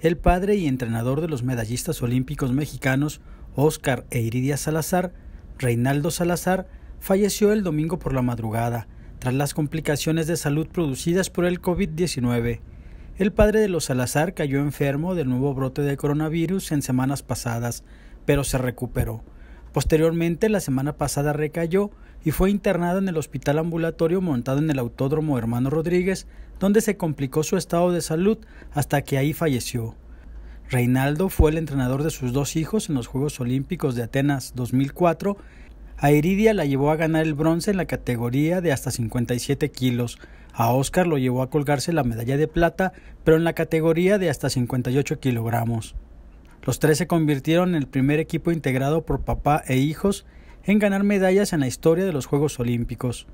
el padre y entrenador de los medallistas olímpicos mexicanos Óscar e Iridia Salazar, Reinaldo Salazar, falleció el domingo por la madrugada, tras las complicaciones de salud producidas por el COVID-19. El padre de los Salazar cayó enfermo del nuevo brote de coronavirus en semanas pasadas, pero se recuperó. Posteriormente, la semana pasada recayó y fue internado en el hospital ambulatorio montado en el Autódromo Hermano Rodríguez, donde se complicó su estado de salud hasta que ahí falleció. Reinaldo fue el entrenador de sus dos hijos en los Juegos Olímpicos de Atenas 2004. A Iridia la llevó a ganar el bronce en la categoría de hasta 57 kilos. A Oscar lo llevó a colgarse la medalla de plata, pero en la categoría de hasta 58 kilogramos. Los tres se convirtieron en el primer equipo integrado por papá e hijos en ganar medallas en la historia de los Juegos Olímpicos.